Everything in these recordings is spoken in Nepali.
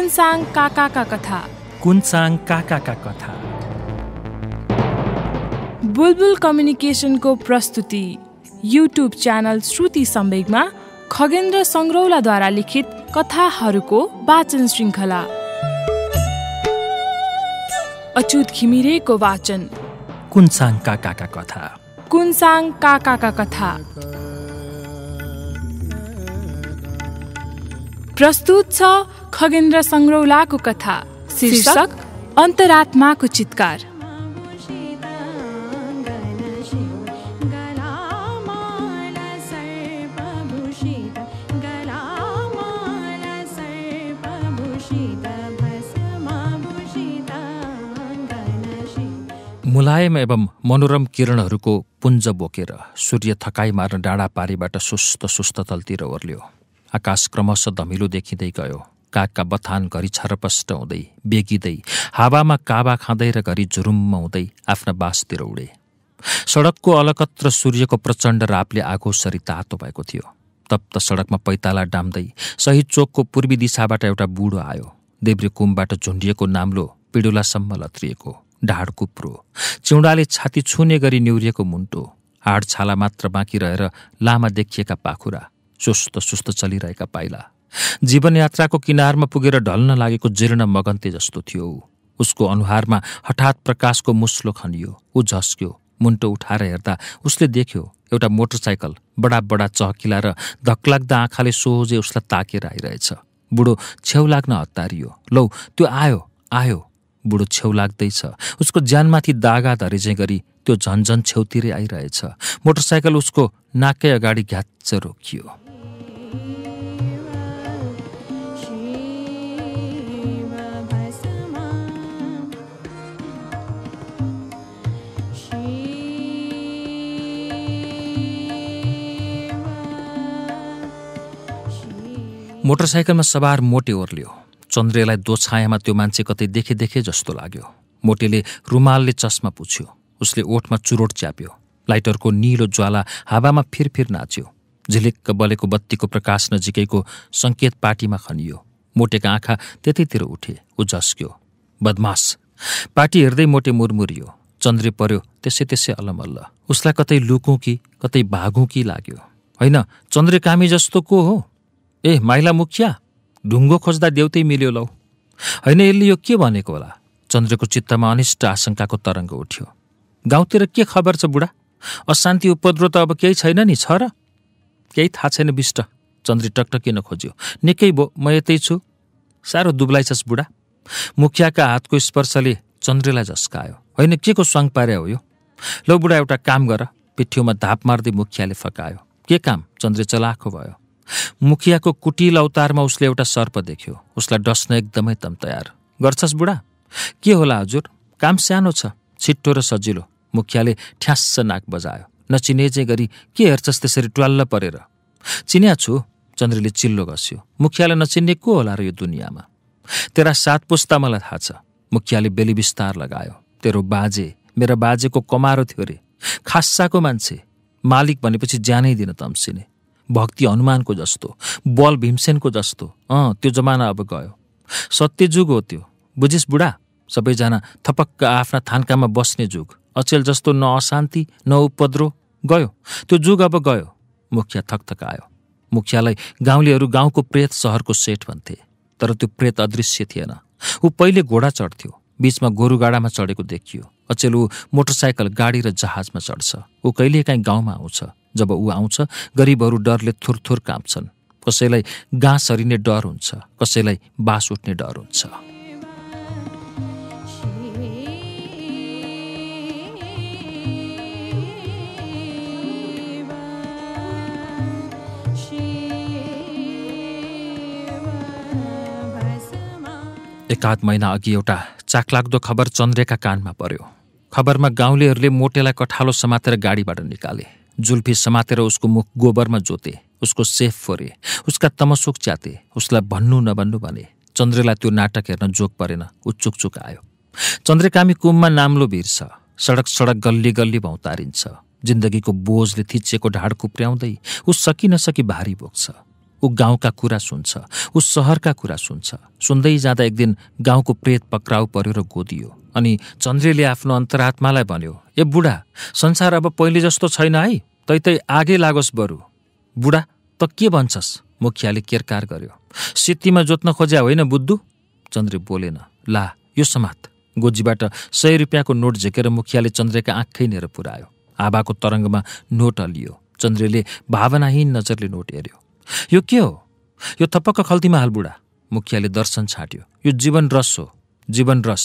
कुनसाङ काकाका कथा कुनसाङ काकाका कथा बुलबुल कम्युनिकेसनको प्रस्तुति युट्युब च्यानल श्रुति सम्वेगमा खगेन्द्र सङ्ग्रौलाद्वारा लिखित कथाहरूको वाचन श्रृङ्खला अच्युत घिमिरेको वाचन कुनसाङ काकाका कथा कुनसाङ काकाका कथा प्रस्तुत छ खगेन्द्र सङ्ग्रौलाको कथा शीर्षक अन्तरात्माको चितकार मुलायम एवं मनोरम किरणहरूको पुञ्ज बोकेर सूर्य थकाइ मार्न डाँडा पारीबाट सुस्त सुस्त तलतिर ओर्ल्यो आकाश क्रमशः धमिलो देखिँदै गयो कागका बथान घरि छरपष्ट हुँदै बेगिँदै हावामा काबा खाँदै र घरि झुरुम्म हुँदै आफ्ना बासतिर उडे सडकको अलकत्र सूर्यको प्रचण्ड रापले आगोसरी तातो भएको थियो तप्त सडकमा पैताला डाम्दै सही चोकको पूर्वी दिशाबाट एउटा बुढो आयो कुमबाट झुन्डिएको नाम्लो पिडुलासम्म लत्रिएको ढाड कुप्रो चिउँडाले छाती छुने गरी निहुरिएको मुन्टो हाड छाला मात्र बाँकी रहेर लामा देखिएका पाखुरा सुस्त सुस्त चलिरहेका पाइला जीवनयात्राको किनारमा पुगेर ढल्न लागेको जीर्ण मगन्ते जस्तो थियो उसको अनुहारमा हठात प्रकाशको मुस्लो खनियो ऊ झस्क्यो मुन्टो उठाएर हेर्दा उसले देख्यो एउटा मोटरसाइकल बडा बडा चहकिला र धक्लाग्दा आँखाले सोझे उसलाई ताकेर आइरहेछ बुढो छेउ लाग्न हतारियो लौ त्यो आयो आयो बुढो छेउ लाग्दैछ उसको ज्यानमाथि दागा धरिजे गरी त्यो झन्झन छेउतिरै आइरहेछ मोटरसाइकल उसको नाकै अगाडि घ्याच रोकियो मोटरसाइकलमा सवार मोटे ओर्लियो चन्द्रेलाई दोछायामा त्यो मान्छे कतै देखे देखे जस्तो लाग्यो मोटेले रुमालले चस्मा पुछ्यो उसले ओठमा चुरोट च्याप्यो लाइटरको निलो ज्वाला हावामा फिरफिर नाच्यो झिलिक्क बलेको बत्तीको प्रकाश नजिकैको सङ्केत पार्टीमा खनियो मोटेका आँखा त्यतैतिर उठे ऊ झस्क्यो बदमास पार्टी हेर्दै मोटे मुरमुरियो चन्द्रे पर्यो त्यसै त्यसै अल्लमल्ल उसलाई कतै लुकौँ कि कतै भागौँ कि लाग्यो होइन चन्द्रे कामी जस्तो को हो ए माइला मुखिया ढुङ्गो खोज्दा देउतै मिल्यो लौ होइन यसले यो के भनेको होला चन्द्रको चित्तमा अनिष्ट आशंकाको तरङ्ग उठ्यो गाउँतिर के खबर छ बुढा अशान्ति उपद्रो त अब केही छैन नि छ र केही थाहा छैन विष्ट चन्द्री टकटकिन खोज्यो निकै भो म यतै छु साह्रो दुब्लाइ छस् बुढा मुखियाका हातको स्पर्शले चन्द्रीलाई झस्कायो होइन के को स्वाङ पार्या हो यो लौ बुढा एउटा काम गर पिठ्यौमा धाप मार्दै मुखियाले फकायो के काम चन्द्रे चलाखो भयो मुखियाको कुटिल अवतारमा उसले एउटा सर्प देख्यो उसलाई डस्न एकदमै तम तयार गर्छस् बुढा के होला हजुर काम सानो छ छिट्टो र सजिलो मुखियाले ठ्यास्स नाक बजायो नचिनेजे गरी के हेर्छस् त्यसरी ट्वाल्ल परेर चिन्या छु चन्द्रले चिल्लो घस्यो मुखियालाई नचिन्ने को होला र यो दुनियाँमा तेरा सात पुस्ता मलाई थाहा छ मुखियाले बेली विस्तार लगायो तेरो बाजे मेरा बाजेको कमारो थियो अरे खास्साको मान्छे मालिक भनेपछि ज्यानै दिन तम्सिने भक्ति हनुमानको जस्तो बल भीमसेनको जस्तो अँ त्यो जमाना अब गयो सत्य जुग हो त्यो बुझिस बुढा सबैजना थपक्क आफ्ना थान्कामा बस्ने जुग अचेल जस्तो न अशान्ति न उपद्रो गयो त्यो जुग अब गयो मुखिया थकथक आयो मुखियालाई गाउँलेहरू गाउँको प्रेत सहरको सेठ भन्थे तर त्यो प्रेत अदृश्य थिएन ऊ पहिले घोडा चढ्थ्यो बिचमा गोरुगाडामा चढेको देखियो अचेल ऊ मोटरसाइकल गाडी र जहाजमा चढ्छ ऊ कहिलेकाहीँ गाउँमा आउँछ जब ऊ आउँछ गरिबहरू डरले थुरथुर काँप्छन् कसैलाई गाँस हरिने डर हुन्छ कसैलाई बाँस उठ्ने डर हुन्छ एकाध महिना अघि एउटा चाखलाग्दो खबर चन्द्रेका कानमा पर्यो खबरमा गाउँलेहरूले मोटेलाई कठालो समातेर गाडीबाट निकाले जुल्फी समातेर उसको मुख गोबरमा जोते उसको सेफ फोरे उसका तमसुक च्याते उसलाई भन्नु नभन्नु भने चन्द्रेलाई त्यो नाटक हेर्न जोक परेन ऊ चुकचुक आयो चन्द्रकामी कुममा नाम्लो छ सडक सडक गल्ली गल्ली भौतारिन्छ जिन्दगीको बोझले थिचेको ढाड कुप्र्याउँदै ऊ सकि नसकी भारी बोक्छ ऊ गाउँका कुरा सुन्छ ऊ सहरका कुरा सुन्छ सुन्दै जाँदा एक दिन गाउँको प्रेत पक्राउ पर्यो र गोदियो अनि चन्द्रेले आफ्नो अन्तरात्मालाई भन्यो ए बुढा संसार अब पहिले जस्तो छैन है तैतै आगे लागोस् बरु बुढा त के भन्छस् मुखियाले केरकार गर्यो सित्तीमा जोत्न खोज्या होइन बुद्धु चन्द्रे बोलेन ला यो समात गोजीबाट सय रुपियाँको नोट झेकेर मुखियाले चन्द्रेका आँखै नेर पुऱ्यायो आभाको तरङ्गमा नोट हलियो चन्द्रेले भावनाहीन नजरले नोट हेऱ्यो यो के हो यो थपक्क खल्तीमा हाल बुढा मुखियाले दर्शन छाट्यो यो जीवन रस हो जीवन रस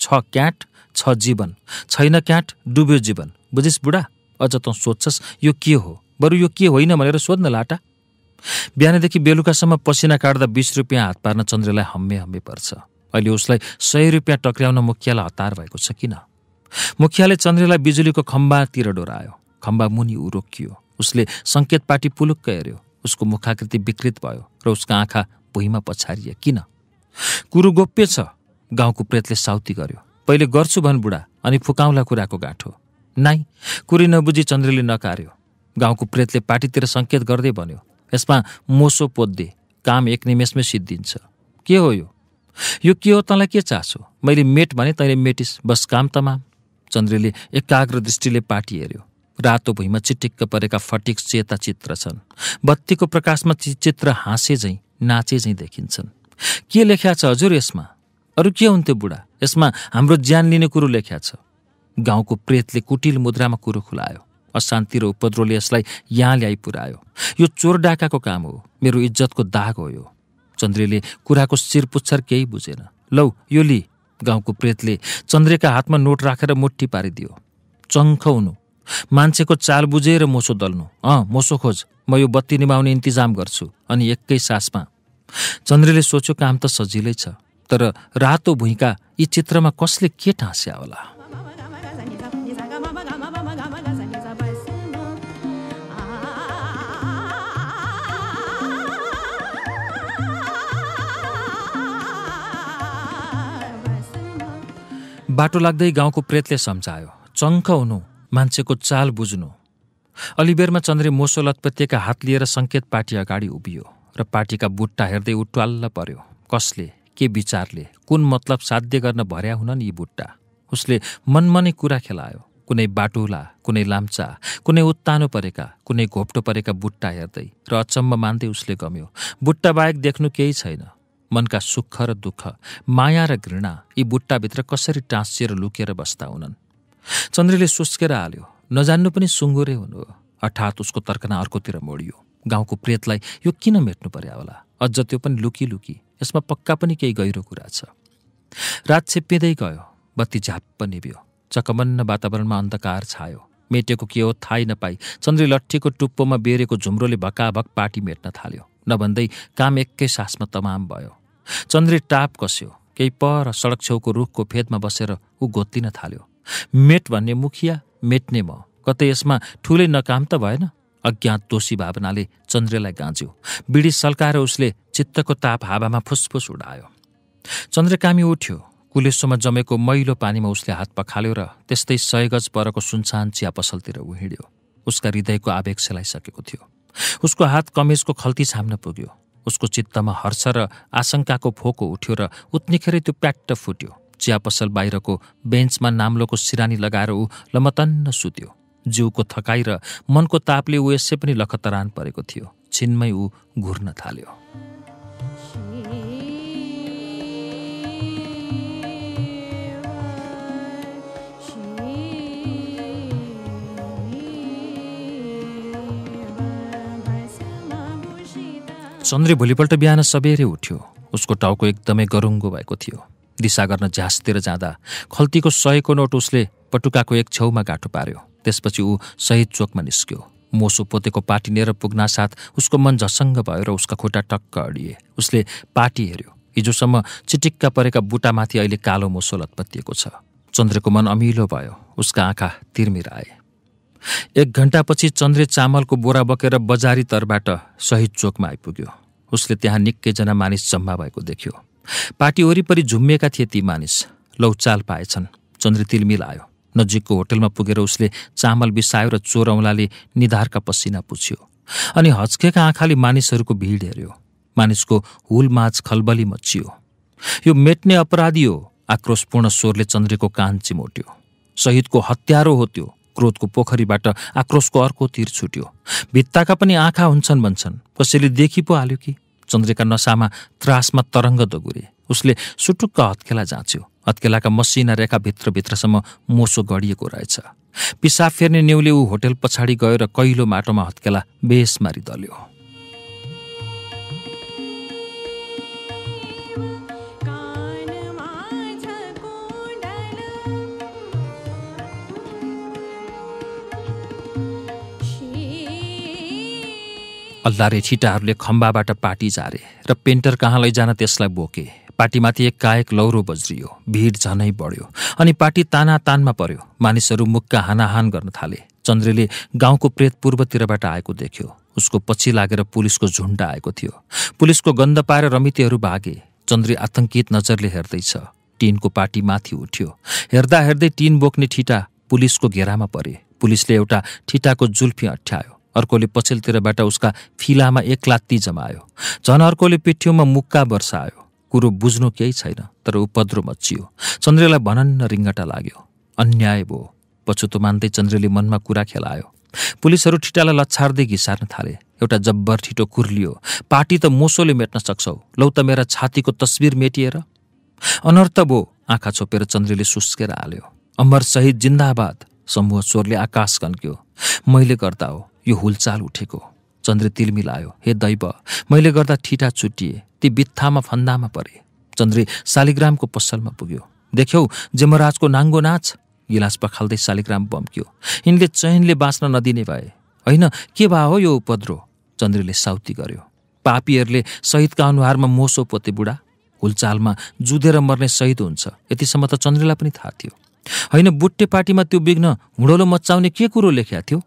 छ क्याट छ जीवन छैन क्याट डुब्यो जीवन बुझिस बुढा अझ तँ सोध्छस् यो के हो बरु यो के होइन भनेर सोध्न लाटा बिहानदेखि बेलुकासम्म पसिना काट्दा बिस रुपियाँ हात पार्न चन्द्रलाई हम्मे हम्मे पर्छ अहिले उसलाई सय रुपियाँ टक्र्याउन मुखियालाई हतार भएको छ किन मुखियाले चन्द्रलाई बिजुलीको खम्बातिर डोरायो खम्बा मुनि ऊ रोकियो उसले सङ्केतपाटी पुलुक्क हेऱ्यो उसको मुखाकृति विकृत भयो र उसको आँखा भुइँमा पछारिए किन कुरो गोप्य छ गाउँको प्रेतले साउती गर्यो पहिले गर्छु भन् बुढा अनि फुकाउँला कुराको गाँठो नाइ कुरी नबुझी चन्द्रले नकार्यो गाउँको प्रेतले पार्टीतिर सङ्केत गर्दै भन्यो यसमा मोसो पोद्दे काम एक निमेषमै सिद्धिन्छ के हो यो यो के हो तँलाई के चासो मैले मेट भने तैँले मेटिस बस काम तमाम चन्द्रले एकाग्र दृष्टिले पार्टी हेऱ्यो रातो भुइँमा चिटिक्क परेका फटिक चेता चित्र छन् बत्तीको प्रकाशमा चित्र हाँसे झैँ नाचे झैँ देखिन्छन् के लेख्या छ हजुर यसमा अरू के हुन्थ्यो बुढा यसमा हाम्रो ज्यान लिने कुरो लेख्या छ गाउँको प्रेतले कुटिल मुद्रामा कुरो खुलायो अशान्ति र उपद्रोले यसलाई यहाँ ल्याइ पुर्यायो यो चोर डाकाको काम हो मेरो इज्जतको दाग हो यो चन्द्रेले कुराको शिरपुच्छर केही बुझेन लौ यो लि गाउँको प्रेतले चन्द्रेका हातमा नोट राखेर मुठी पारिदियो चङ्ख हुनु मान्छेको चाल बुझेर मोसो दल्नु अँ मोसो खोज म यो बत्ती निभाउने इन्तिजाम गर्छु अनि एकै सासमा चन्द्रेले सोच्यो काम त सजिलै छ तर रातो भुइँका यी चित्रमा कसले के टाँस्या होला बाटो लाग्दै गाउँको प्रेतले सम्झायो चङ्ख हुनु मान्छेको चाल बुझ्नु अलिबेरमा चन्द्रे मोसो लतपत्यका हात लिएर सङ्केत पार्टी अगाडि उभियो र पार्टीका बुट्टा हेर्दै उट्वाल्ल पर्यो कसले के विचारले कुन मतलब साध्य गर्न भर्या हुनन् यी बुट्टा उसले मनमनै कुरा खेलायो कुनै बाटुला कुनै लाम्चा कुनै उत्तानो परेका कुनै घोप्टो परेका बुट्टा हेर्दै र अचम्म मान्दै उसले गम्यो बुट्टा बाहेक देख्नु केही छैन मनका सुख र दुःख माया र घृणा यी बुट्टाभित्र कसरी टाँसिएर लुकेर बस्दा हुनन् चन्द्रले सुस्केर हाल्यो नजान्नु पनि सुँगुरै हुनु हो अर्थात् उसको तर्कना अर्कोतिर मोडियो गाउँको प्रेतलाई यो किन मेट्नु पर्यो होला अझ त्यो पनि लुकी लुकी यसमा पक्का पनि केही गहिरो कुरा छ रात छेप्पिँदै गयो बत्ती झाप्प निभ्यो चकमन्न वातावरणमा अन्धकार छायो मेटेको के हो थाहै नपाई चन्द्री लट्ठीको टुप्पोमा बेरेको झुम्रोले भकाभक पार्टी मेट्न थाल्यो नभन्दै काम एकै सासमा तमाम भयो चन्द्रे टाप कस्यो केही पर सडक छेउको रुखको फेदमा बसेर ऊ गोत्तिन थाल्यो मेट भन्ने मुखिया मेट्ने म कतै यसमा ठुलै नकाम त भएन अज्ञात दोषी भावनाले चन्द्रेलाई गाँज्यो बिडी सल्काएर उसले चित्तको ताप हावामा फुसफुस उडायो चन्द्रकामी उठ्यो कुलेसोमा जमेको मैलो पानीमा उसले हात पखाल्यो र त्यस्तै सय गज परको सुनसान चिया पसलतिर उहिँड्यो उसका हृदयको आवेग सेलाइसकेको थियो उसको हात कमेजको खल्ती छाम्न पुग्यो उसको चित्तमा हर्ष र आशंकाको फोको उठ्यो र उत्निखेरै त्यो प्याट्ट फुट्यो चिया पसल बाहिरको बेन्चमा नाम्लोको सिरानी लगाएर ऊ लमतन्न सुत्यो जिउको थकाइ र मनको तापले ऊ यसै पनि लखतरान परेको थियो छिनमै ऊ घुर्न थाल्यो चन्द्रे भोलिपल्ट बिहान सबेरै उठ्यो उसको टाउको एकदमै गरुङ्गो भएको थियो दिशा गर्न झाँसतिर जाँदा खल्तीको सयको नोट उसले पटुकाको एक छेउमा गाँठो पार्यो त्यसपछि ऊ सही चोकमा निस्क्यो मोसो पोतेको पाटिनेर पुग्नासाथ उसको मन झसङ्ग भयो र उसका खुट्टा टक्क अडिए उसले पाटी हेऱ्यो हिजोसम्म चिटिक्का परेका बुटामाथि अहिले कालो मोसो लतपतिएको छ चन्द्रको मन अमिलो भयो उसका आँखा तिर्मिर आए एक घन्टापछि चन्द्रे चामलको बोरा बजारी तरबाट शहीद चोकमा आइपुग्यो उसले त्यहाँ निकैजना मानिस जम्मा भएको देखियो पार्टी वरिपरि झुम्मिएका थिए ती मानिस लौचाल पाएछन् चन्द्रे तिलमिल आयो नजिकको होटलमा पुगेर उसले चामल बिसायो र चोर औँलाले निधारका पसिना पुछ्यो अनि हच्केका आँखाले मानिसहरूको भिड हेऱ्यो मानिसको हुलमाझ खलबली मचियो यो मेट्ने अपराधी हो आक्रोशपूर्ण स्वरले चन्द्रेको कान चिमोट्यो शहीदको हत्यारो हो त्यो क्रोधको पोखरीबाट आक्रोशको अर्को तिर छुट्यो भित्ताका पनि आँखा हुन्छन् भन्छन् कसैले देखि पो हाल्यो कि चन्द्रिका नसामा त्रासमा तरङ्ग दगुरे उसले सुटुक्क हत्केला जाँच्यो हत्केलाका मसिना रेखा भित्रभित्रसम्म मोसो गढिएको रहेछ पिसाब फेर्ने नेउले ऊ होटेल पछाडि गएर कैलो माटोमा हत्केला बेस मारिदल्यो अल्लारे छिटाहरूले खम्बाबाट पार्टी झारे र पेन्टर कहाँ लैजान त्यसलाई बोके पार्टीमाथि एक कायक लौरो बज्रियो भिड झनै बढ्यो अनि पार्टी ताना तानमा पर्यो मानिसहरू मुक्का हानाहान गर्न थाले चन्द्रेले गाउँको प्रेत पूर्वतिरबाट आएको देख्यो उसको पछि लागेर पुलिसको झुण्ड आएको थियो पुलिसको गन्ध पाएर रमितीहरू भागे चन्द्रे आतंकित नजरले हेर्दैछ टिनको पार्टी माथि उठ्यो हेर्दा हेर्दै टिन बोक्ने ठिटा पुलिसको घेरामा परे पुलिसले एउटा ठिटाको जुल्फी अठ्यायो अर्कोले पछिल्तिरबाट उसका फिलामा एक लात्ती जमायो झन अर्कोले पिठ्यौमा मुक्का वर्षायो कुरो बुझ्नु केही छैन तर ऊ पद्रो मचियो चन्द्रेलाई भनन्न रिङ्गटा लाग्यो अन्याय भयो पछुतो मान्दै चन्द्रले मनमा कुरा खेलायो पुलिसहरू ठिटालाई लच्छार्दै घिसार्न थाले एउटा जब्बर ठिटो कुर्लियो पार्टी त मोसोले मेट्न सक्छौ लौ त मेरा छातीको तस्बिर मेटिएर अनर्थ भो आँखा छोपेर चन्द्रले सुस्केर हाल्यो अमर सहित जिन्दाबाद समूह स्वरले आकाश कन्क्यो मैले गर्दा हो यो हुलचाल उठेको चन्द्र आयो हे दैव मैले गर्दा ठिटा चुटिए ती बित्थामा फन्दामा परे चन्द्रे शालिग्रामको पसलमा पुग्यो देख्यौ जेमराजको नाङ्गो नाच गिलास पखाल्दै शालिग्राम बम्क्यो यिनले चयनले बाँच्न नदिने भए होइन के भा हो यो उपद्रो चन्द्रले साउती गर्यो पापीहरूले शहीदका अनुहारमा मोसो पोते बुढा हुलचालमा जुधेर मर्ने शहीद हुन्छ यतिसम्म त चन्द्रलाई पनि थाहा थियो होइन बुट्टे पार्टीमा त्यो विघ्न हुँडोलो मचाउने के कुरो लेख्या थियो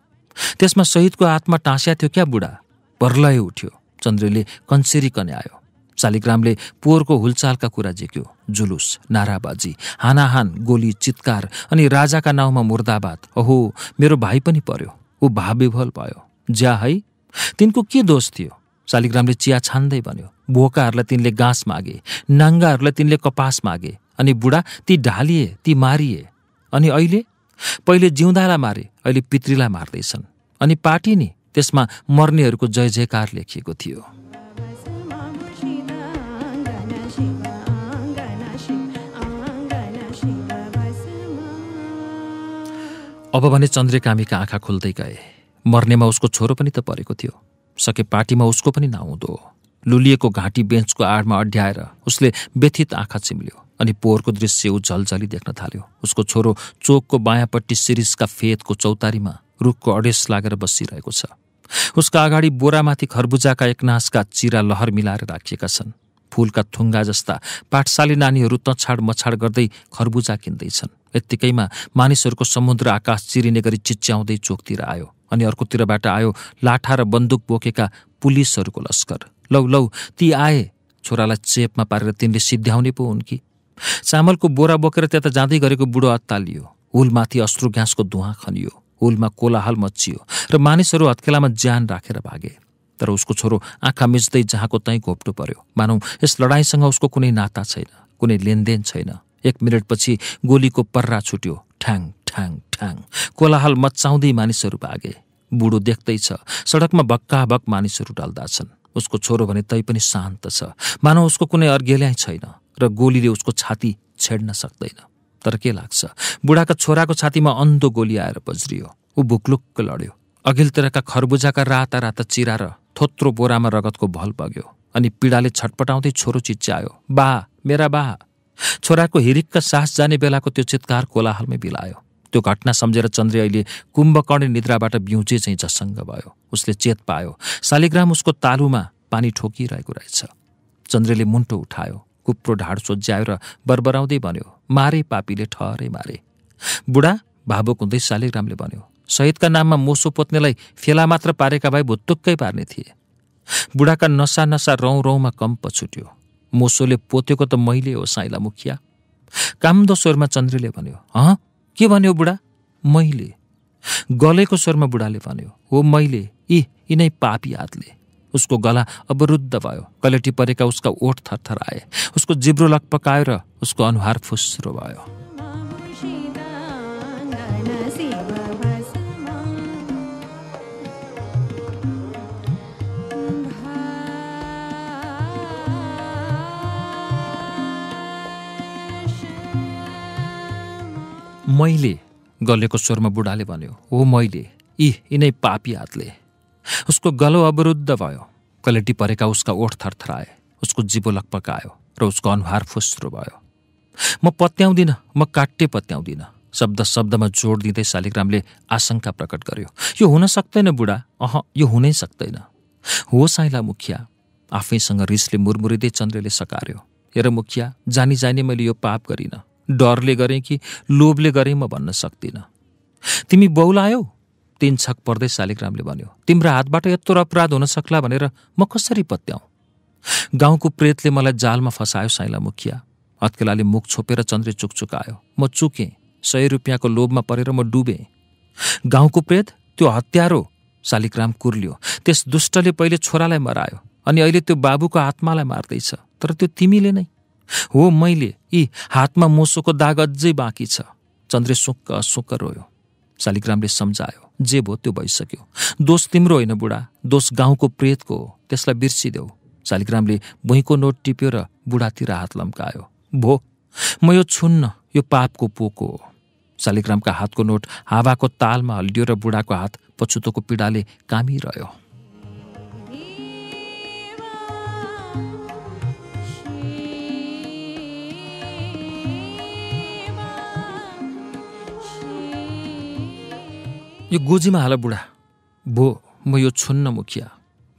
त्यसमा शहीदको आत्मा टाँस्या थियो क्या बुढा पर्लय उठ्यो चन्द्रले कन्सेरी आयो शालिग्रामले पोहोरको हुलचालका कुरा जिक्यो जुलुस नाराबाजी हानाहान गोली चितकार अनि राजाका नाउँमा मुर्दाबाद अहो मेरो भाइ पनि पर्यो ऊ भाविभल भयो ज्या है तिनको के दोष थियो शालिग्रामले चिया छान्दै भन्यो भोकाहरूलाई तिनले गाँस मागे नाङ्गाहरूलाई तिनले कपास मागे अनि बुढा ती ढालिए ती मारिए अनि अहिले पहिले जिउँदालाई मारे अहिले पितृलाई मार्दैछन् अनि पार्टी नि त्यसमा मर्नेहरूको जय जयकार लेखिएको थियो अब भने चन्द्रकामीका आँखा खुल्दै गए मर्नेमा उसको छोरो पनि त परेको थियो सके पार्टीमा उसको पनि नहुँदो लुलिएको घाँटी बेन्चको आडमा अड्याएर उसले व्यथित आँखा चिम्ल्यो अनि पोहोरको दृश्य ऊ झलझली देख्न थाल्यो उसको छोरो चोकको बायाँपट्टि सिरिजका फेदको चौतारीमा रुखको अडेस लागेर बसिरहेको छ उसका अगाडि बोरामाथि खरबुजाका एकनासका चिरा लहर मिलाएर राखिएका छन् फुलका थुङ्गा जस्ता पाठशाली नानीहरू तछाड मछाड गर्दै खरबुजा किन्दैछन् यत्तिकैमा मानिसहरूको समुद्र आकाश चिरिने गरी चिच्याउँदै चोकतिर आयो अनि अर्कोतिरबाट आयो लाठा र बन्दुक बोकेका पुलिसहरूको लस्कर लौ लौ ती आए छोरालाई चेपमा पारेर तिनले सिद्ध्याउने पो उनकी चामलको बोरा बोकेर त्यता जाँदै गरेको बुढो अत्तालियो हुलमाथि अश्रु ग्यासको धुवाँ खनियो हुलमा कोलाहल मचियो र मानिसहरू हत्केलामा ज्यान राखेर भागे तर उसको छोरो आँखा मिच्दै जहाँको तैँ घोप्टो पर्यो मानौ यस लडाइँसँग उसको कुनै नाता छैन कुनै लेनदेन छैन एक मिनटपछि गोलीको पर्रा छुट्यो ठ्याङ ठ्याङ ठ्याङ कोलाहल मचाउँदै मानिसहरू भागे बुढो देख्दैछ सडकमा भक्का भक्क मानिसहरू डल्दा छन् उसको छोरो भने तै पनि शान्त छ मानौ उसको कुनै अर्घेल्याइ छैन र गोलीले उसको छाती छेड्न सक्दैन तर के लाग्छ बुढाका छोराको छातीमा अन्धो गोली आएर बज्रियो ऊ भुक्लुक्क लड्यो अघिल्तिरका खरबुजाका राता राता चिरा र थोत्रो बोरामा रगतको भल बग्यो अनि पीडाले छटपटाउँदै छोरो चिच्यायो बा मेरा बा छोराको हिरिक्क सास जाने बेलाको त्यो चितकार कोलाहलमै बिलायो त्यो घटना सम्झेर चन्द्रे अहिले कुम्भकर्ण निद्राबाट बिउजे चाहिँ झसङ्ग भयो उसले चेत पायो शालिग्राम उसको तालुमा पानी ठोकिरहेको रहेछ चन्द्रेले मुन्टो उठायो कुप्रो ढाड सोझ्यायो र बरबराउँदै भन्यो मारे पापीले ठहरै मारे बुढा भावुक हुँदै शालिग्रामले भन्यो सहितका नाममा मोसो पोत्नेलाई फेला मात्र पारेका भाइ भुत्तुक्कै पार्ने थिए बुढाका नसा नसा रौँ रौँमा कम्प छुट्यो मोसोले पोतेको त मैले हो साइला मुखिया कामदो स्वरमा चन्द्रीले भन्यो हँ के भन्यो बुढा मैले गलेको स्वरमा बुढाले भन्यो हो मैले यी यिनै पापी हातले उसको गला अवरुद्ध भयो कलेटी परेका उसका ओठ थरथर आए उसको जिब्रो र उसको अनुहार फुस्रो भयो मैले गलेको स्वरमा बुढाले भन्यो हो मैले यी यिनै पापी हातले उसको गलो अवरुद्ध भयो कलेटी परेका उसका ओठ थरथराए उसको जिबो लकपकायो र उसको अनुहार फुस्रो भयो म पत्याउँदिनँ म काटे पत्याउँदिनँ शब्द शब्दमा जोड दिँदै शालिग्रामले आशंका प्रकट गर्यो यो हुन सक्दैन बुढा अह यो हुनै सक्दैन हो साइला मुखिया आफैसँग रिसले मुरमुरिँदै चन्द्रले सकार्यो हेर मुखिया जानी जानी मैले यो पाप गरिनँ डरले गरेँ कि लोभले गरेँ म भन्न सक्दिनँ तिमी बौलायौ तीन छक पर्दै शालिग्रामले भन्यो तिम्रो हातबाट यत्रो अपराध हुन सक्ला भनेर म कसरी पत्याउँ गाउँको प्रेतले मलाई जालमा फसायो साइला मुखिया हत्केलाले मुख छोपेर चन्द्रे आयो म चुकेँ सय रुपियाँको लोभमा परेर म डुबेँ गाउँको प्रेत त्यो हत्यारो शालिग्राम कुर्लियो त्यस दुष्टले पहिले छोरालाई मरायो अनि अहिले त्यो बाबुको आत्मालाई मार्दैछ तर त्यो तिमीले नै हो मैले यी हातमा मोसोको दाग अझै बाँकी छ चन्द्रे सुक्क सुक्क रोयो शालिग्रामले सम्झायो जे भयो त्यो भइसक्यो दोष तिम्रो होइन बुढा दोष गाउँको प्रेतको हो त्यसलाई बिर्सिदेऊ शालिग्रामले भुइँको नोट टिप्यो र बुढातिर हात लम्कायो भो म यो छुन्न यो पापको पोको हो शालिग्रामका हातको नोट हावाको तालमा हल्डियो र बुढाको हात पछुतोको पीडाले कामिरह्यो यो गोजीमा हाल बुढा भो म यो छुन्न मुखिया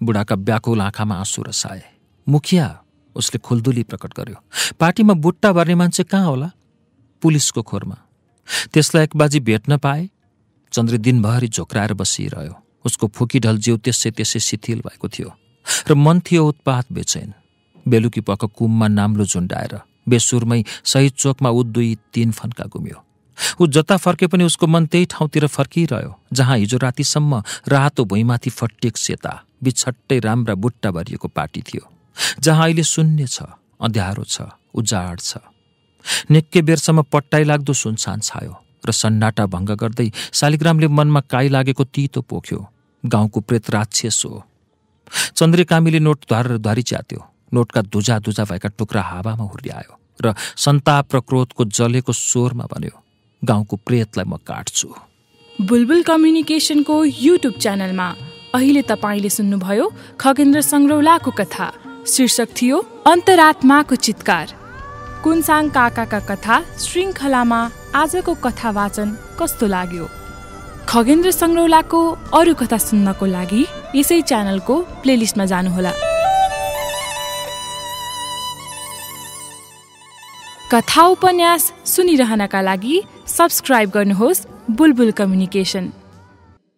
बुढाका व्याकुल आँखामा आँसु र साए मुखिया उसले खुल्दुली प्रकट गर्यो पार्टीमा बुट्टा भर्ने मान्छे कहाँ होला पुलिसको खोरमा त्यसलाई एक बाजी भेट्न पाए चन्द्र दिनभरि झोक्राएर बसिरह्यो उसको फुकी ढल जिउ त्यसै त्यसै शिथिल भएको थियो र मन थियो उत्पात बेचैन बेलुकी पख कुममा नाम्लो झुन्डाएर बेसुरमै सही चोकमा उ दुई तिन फन्का गुम्यो ऊ जता फर्के पनि उसको मन त्यही ठाउँतिर फर्किरह्यो जहाँ हिजो रातिसम्म रातो भुइँमाथि फट्टेक सेता बिछट्टै राम्रा बुट्टा भरिएको पार्टी थियो जहाँ अहिले शून्य छ अँध्यारो छ उजाड छ निकै बेरसम्म पट्टाइ लाग्दो सुनसान छायो र सन्नाटा भङ्ग गर्दै शालिग्रामले मनमा काई लागेको तितो पोख्यो गाउँको प्रेत राक्षस हो चन्द्रिकामीले नोट धारेर धरी च्यात्यो नोटका दुजा दुजा भएका टुक्रा हावामा हुर्यायो र सन्ताप र क्रोधको जलेको स्वरमा भन्यो गाउँको प्रेतलाई म काट्छु बुलबुल कम्युनिकेसनको युट्युब च्यानलमा अहिले तपाईँले सुन्नुभयो खगेन्द्र सङ्ग्रौलाको कथा शीर्षक थियो अन्तरात्माको चितकार कुनसाङ काकाका कथा श्रृङ्खलामा आजको कथा वाचन कस्तो लाग्यो खगेन्द्र सङ्ग्रौलाको अरू कथा सुन्नको लागि यसै च्यानलको प्लेलिस्टमा जानुहोला कथा उपन्यास सुनिरहनका लागि सब्सक्राइब गर्नुहोस् बुलबुल कम्युनिकेसन